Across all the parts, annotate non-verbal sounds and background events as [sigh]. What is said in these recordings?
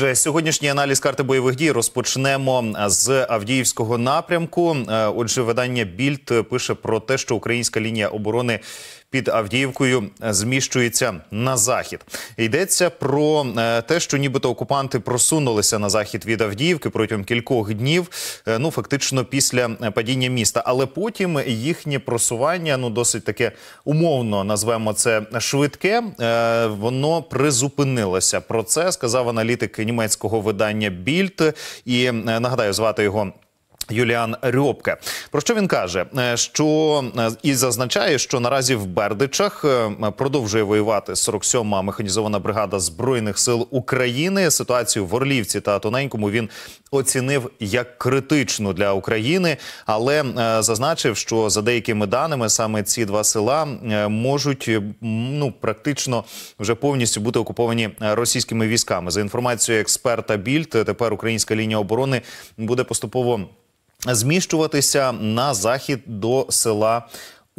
Вже сьогоднішній аналіз карти бойових дій розпочнемо з Авдіївського напрямку. Е, отже, видання Більд пише про те, що українська лінія оборони під Авдіївкою е, зміщується на захід. Йдеться про е, те, що нібито окупанти просунулися на захід від Авдіївки протягом кількох днів. Е, ну фактично після падіння міста, але потім їхнє просування ну досить таке умовно назвемо це швидке. Воно призупинилося. Про це сказав аналітик німецького видання Більд і нагадаю, звати його. Юліан Рьопке Про що він каже? Е, що е, і зазначає, що наразі в Бердичах е, продовжує воювати 47-ма механізована бригада збройних сил України. Ситуацію в Орлівці та Тоненькому він оцінив як критичну для України, але зазначив, що за деякими даними саме ці два села можуть ну практично вже повністю бути окуповані російськими військами. За інформацією експерта Більд, тепер українська лінія оборони буде поступово зміщуватися на захід до села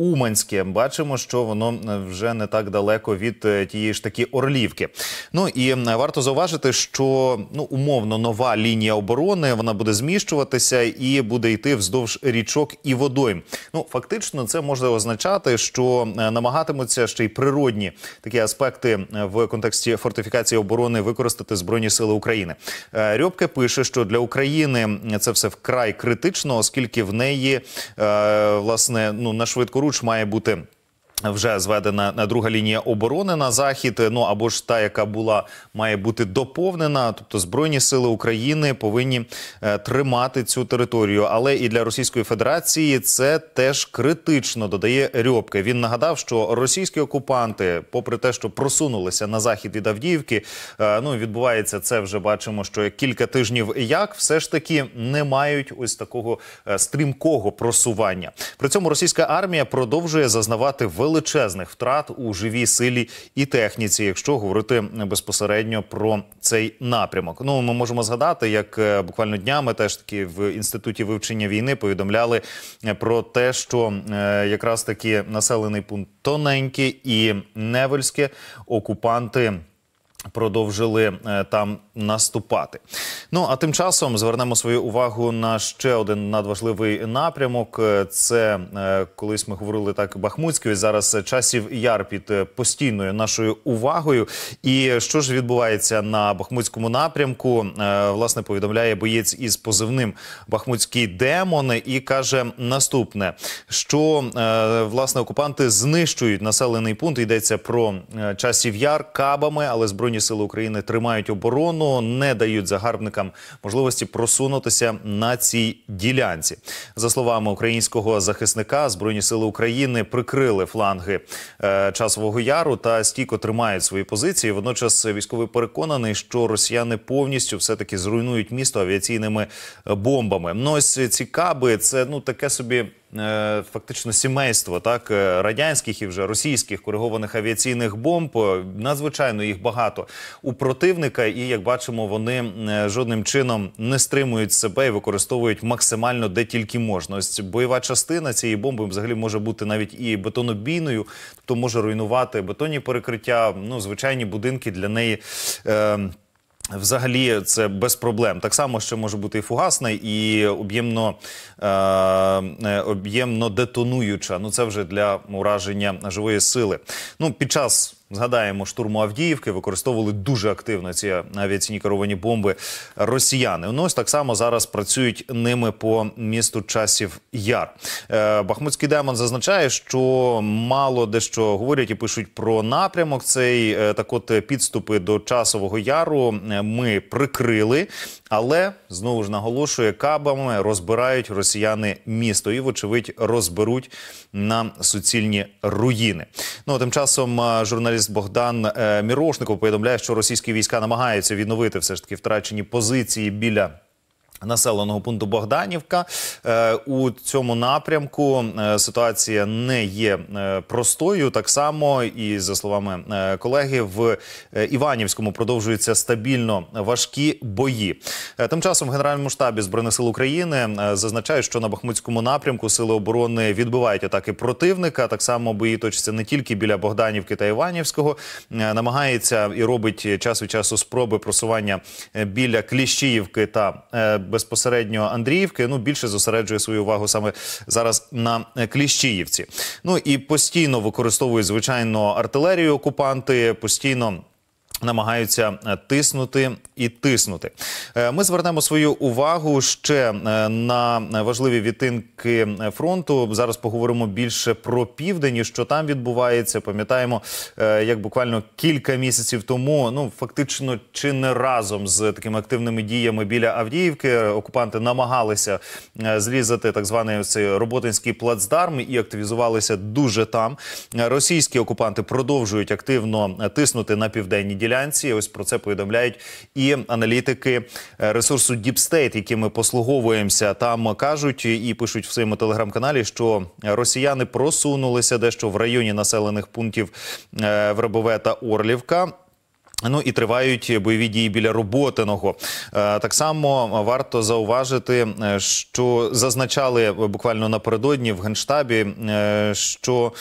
Уманське. Бачимо, що воно е, вже не так далеко від е, тієї ж таки Орлівки. Ну і е, варто зауважити, що ну умовно нова лінія оборони вона буде зміщуватися і буде йти вздовж річок і водойм. Ну фактично, це може означати, що намагатимуться ще й природні такі аспекти в контексті фортифікації оборони використати збройні сили України. Рьобке пише, що для України це все вкрай критично, оскільки в неї власне ну на швидку ключ має бути Вже зведена друга лінія оборони на захід. Ну або ж та, яка була, має бути доповнена. Тобто збройні сили України повинні е, тримати цю територію. Але і для Російської Федерації це теж критично додає Рьобке. Він нагадав, що російські окупанти, попри те, що просунулися на захід від Авдіївки, е, ну відбувається це. Вже бачимо, що кілька тижнів як все ж таки не мають ось такого е, стрімкого просування. При цьому російська армія продовжує зазнавати великі величезних втрат у живій силі і техніці, якщо говорити безпосередньо про цей напрямок. Ну ми можемо згадати, як е, буквально днями теж таки в інституті вивчення війни повідомляли е, про те, що е, якраз таки населений пункт тоненький і невельське окупанти. Продовжили е, там наступати. Ну а тим часом звернемо свою увагу на ще один надважливий напрямок. Е, це е, колись ми говорили так Бахмутський. Зараз часів яр під постійною нашою увагою. І що ж відбувається на Бахмутському напрямку? Власне повідомляє боєць із позивним Бахмутський демон і каже наступне: що власне окупанти знищують населений пункт. Йдеться про часів яр кабами, але збройні. Збройні сили України тримають оборону, не дають загарбникам можливості просунутися на цій ділянці. За словами українського захисника, збройні сили України прикрили фланги е, часового яру та стійко тримають свої позиції. Водночас військовий переконаний, що росіяни повністю все таки зруйнують місто авіаційними бомбами. Ну, ось ці це ну таке собі. Е, фактично сімейство так е, радянських і вже російських коригованих авіаційних бомб. Е, надзвичайно їх багато у противника, і як бачимо, вони жодним чином не стримують себе і використовують максимально де тільки можна. Ось бойова частина цієї бомби взагалі може бути навіть і бетонобійною, тобто може руйнувати бетонні перекриття, ну звичайні будинки для неї. Взагалі, це без проблем. Так само, що може бути і фугасна, і об'ємно е, е об'ємно детонуюча. Ну це вже для ураження живої сили. Ну під час Згадаємо, штурму Авдіївки використовували дуже активно ці авіаційні керовані бомби росіяни. Ну, ось так само зараз працюють ними по місту часів яр. Е, Бахмутський демон зазначає, що мало дещо говорять і пишуть про напрямок. Цей е, так, от е, підступи до часового яру ми прикрили, але знову ж наголошує, кабами розбирають росіяни місто і, вочевидь, розберуть на суцільні руїни. Ну тим часом журналіст журналіст Богдан е, Мірошников повідомляє, що російські війська намагаються відновити все ж таки втрачені позиції біля. Населеного пункту Богданівка е, у цьому напрямку е, ситуація не є е, простою. Так само і за словами колеги, в Іванівському продовжуються стабільно важкі бої. Тим часом в генеральному штабі збройних сил України зазначають, що на Бахмутському напрямку сили оборони відбивають атаки противника. Так само бої точаться не тільки біля Богданівки та Іванівського, намагається і робить час від часу спроби просування біля Кліщіївки та безпосередньо Андріївки. Ну більше зосереджує свою увагу саме зараз на е, Кліщіївці. Ну і постійно використовують звичайно артилерію окупанти постійно. Намагаються е, тиснути і тиснути. Е, ми звернемо свою увагу ще е, на важливі відтинки фронту. Зараз поговоримо більше про південь, і що там відбувається. Пам'ятаємо, як буквально кілька місяців тому, ну фактично чи не разом з такими активними діями біля Авдіївки, окупанти намагалися зрізати так званий цей роботинський плацдарм і активізувалися дуже там. Російські окупанти продовжують активно тиснути на південні ділянки ділянці. Ось про це повідомляють і аналітики е, ресурсу Deep State, яким ми послуговуємося. Там кажуть і пишуть в своєму телеграм-каналі, що росіяни просунулися дещо в районі населених пунктів е, Вербове та Орлівка. Ну і тривають бойові дії біля роботиного. Е, так само варто зауважити, е, що зазначали буквально напередодні в генштабі, е, що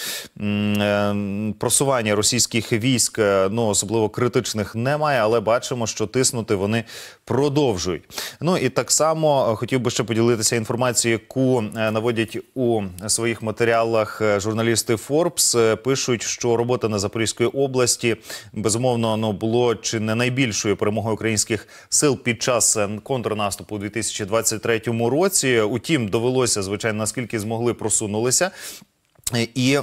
просування російських військ ну особливо критичних немає, але бачимо, що тиснути вони продовжують. Ну і так само хотів би ще поділитися інформацією, яку наводять у своїх матеріалах журналісти Forbes. Пишуть, що робота на Запорізької області безумовно ну було було чи не найбільшою перемогою українських сил під час е, контрнаступу у 2023 році. Утім, довелося звичайно наскільки змогли просунулися. Е, і е,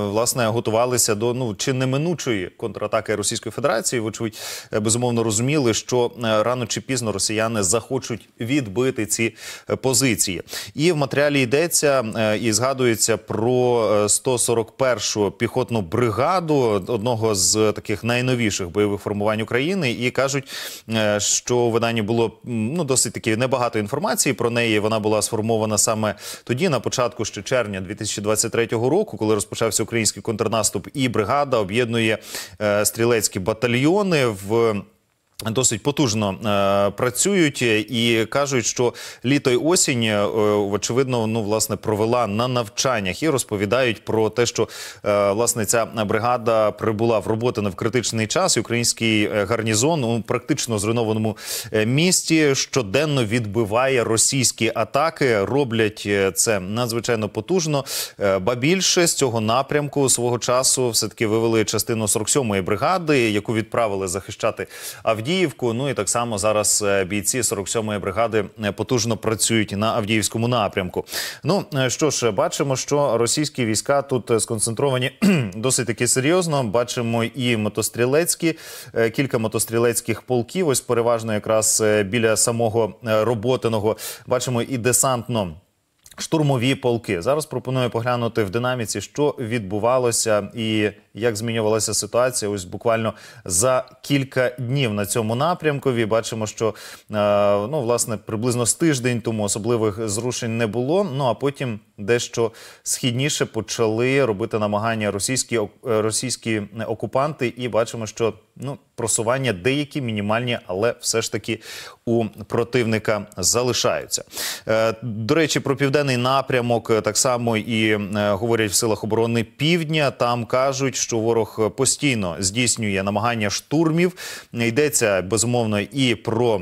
власне готувалися до ну чи неминучої контратаки Російської Федерації. Вочевидь, е, безумовно розуміли, що рано чи пізно росіяни захочуть відбити ці позиції. І в матеріалі йдеться і згадується про 141-шу піхотну бригаду одного з таких найновіших бойових формувань України. І кажуть, що в виданні було ну досить таки небагато інформації про неї. Вона була сформована саме тоді, на початку ще червня 2020 23-го року, коли розпочався український контрнаступ, і бригада об'єднує е, стрілецькі батальйони в. Досить потужно е, працюють і кажуть, що літо й осінь е, очевидно ну власне провела на навчаннях і розповідають про те, що е, власне ця бригада прибула в роботи не в критичний час. І український е, гарнізон у практично зруйнованому е, місті щоденно відбиває російські атаки. Роблять е, це надзвичайно потужно. Ба більше з цього напрямку свого часу все таки вивели частину 47-ї бригади, яку відправили захищати Авдіївку. Авдіївку. Ну і так само зараз е, бійці 47-ї бригади е, потужно працюють на Авдіївському напрямку. Ну е, що ж, бачимо, що російські війська тут сконцентровані [clears throat] досить таки серйозно. Бачимо і мотострілецькі кілька мотострілецьких полків. Ось переважно якраз біля самого роботиного бачимо і десантно штурмові полки. Зараз пропоную поглянути в динаміці, що відбувалося, і як змінювалася ситуація. Ось буквально за кілька днів на цьому напрямкові бачимо, що е, ну власне приблизно з тиждень тому особливих зрушень не було. Ну а потім дещо східніше почали робити намагання російські е, російські окупанти, і бачимо, що ну просування деякі мінімальні, але все ж таки у противника залишаються. Е, до речі, про південний напрямок е, так само і говорять в силах оборони Півдня. Там кажуть, що ворог постійно здійснює намагання штурмів. Йдеться безумовно і про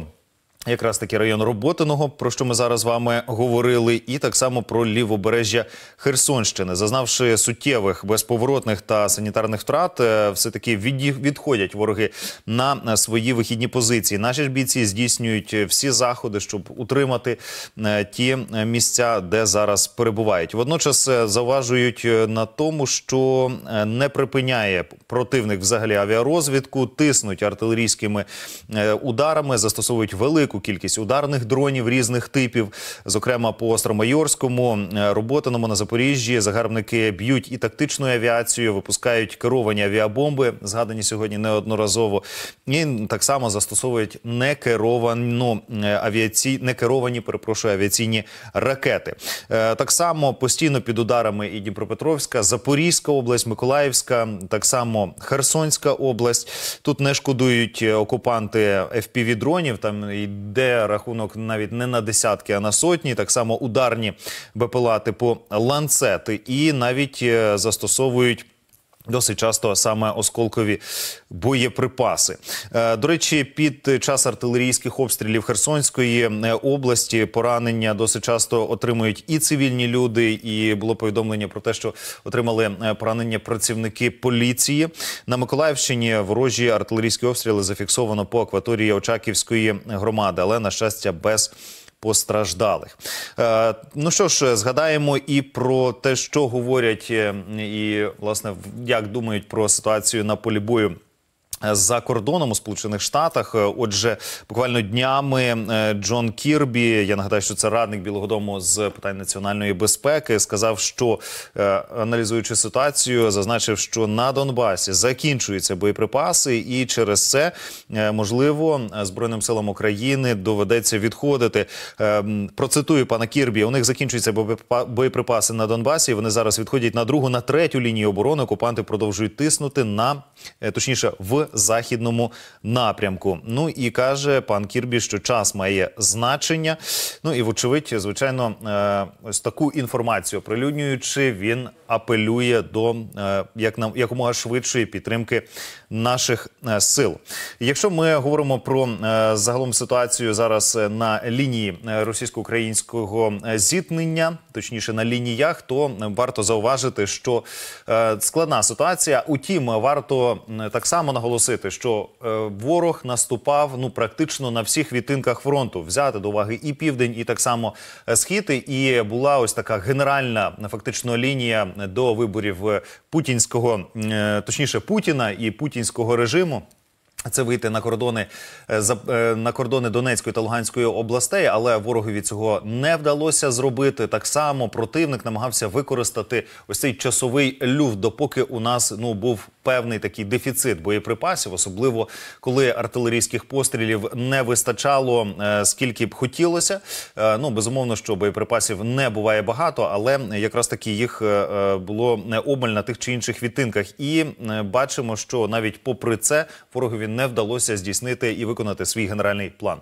якраз таки район Роботиного, про що ми зараз з вами говорили, і так само про лівобережжя Херсонщини, зазнавши суттєвих безповоротних та санітарних втрат, е, все таки відходять вороги на е, свої вихідні позиції. Наші ж бійці здійснюють е, всі заходи, щоб утримати ті місця, де зараз перебувають. Водночас зауважують на тому, що не припиняє противник взагалі авіарозвідку, тиснуть артилерійськими ударами, застосовують велику велику кількість ударних дронів різних типів. Зокрема, по Остромайорському е, роботиному на Запоріжжі загарбники б'ють і тактичну авіацію випускають керовані авіабомби, згадані сьогодні неодноразово, і так само застосовують некеровану е, авіаці... некеровані, перепрошую, авіаційні ракети. Е, так само постійно під ударами і Дніпропетровська, Запорізька область, Миколаївська, так само Херсонська область. Тут не шкодують окупанти fpv дронів Там і де рахунок навіть не на десятки, а на сотні. Так само ударні БПЛА типу ланцети, і навіть е, застосовують. Досить часто саме осколкові боєприпаси. Е, до речі, під час артилерійських обстрілів Херсонської е, області поранення досить часто отримують і цивільні люди, і було повідомлення про те, що отримали е, поранення працівники поліції на Миколаївщині. Ворожі артилерійські обстріли зафіксовано по акваторії Очаківської громади, але на щастя без постраждалих. Е, ну що ж, згадаємо і про те, що говорять, е, і власне як думають про ситуацію на полі бою за кордоном у Сполучених Штатах, е, отже, буквально днями е, Джон Кірбі, я нагадаю, що це радник Білого Дому з питань національної безпеки, сказав, що е, аналізуючи ситуацію, зазначив, що на Донбасі закінчуються боєприпаси, і через це можливо збройним силам України доведеться відходити. Процитую пана Кірбі: у них закінчуються боєприпаси на Донбасі. Вони зараз відходять на другу, на третю лінію оборони. Окупанти продовжують тиснути на точніше в західному напрямку. Ну і каже пан Кірбі, що час має значення. Ну і вочевидь, звичайно, е, ось таку інформацію оприлюднюючи, він апелює до е, як нам якомога швидшої підтримки наших е, сил. Якщо ми говоримо про загалом ситуацію зараз на лінії російсько-українського зіткнення, точніше на лініях, то варто зауважити, що складна ситуація. Утім, варто так само наголосити, наголосити, що е, ворог наступав ну практично на всіх відтинках фронту, взяти до уваги і південь, і так само е, схід. І була ось така генеральна фактично лінія до виборів е, путінського, точніше Путіна і путінського режиму. Це вийти на кордони е, е, на кордони Донецької та Луганської областей, але ворогові цього не вдалося зробити. Так само противник намагався використати ось цей часовий люфт, допоки у нас ну був певний такий дефіцит боєприпасів, особливо коли артилерійських пострілів не вистачало е, скільки б хотілося. Ну безумовно, що боєприпасів не буває багато, але якраз таки їх було обмаль на тих чи інших відтинках. І бачимо, що навіть попри це ворогові не вдалося здійснити і виконати свій генеральний план.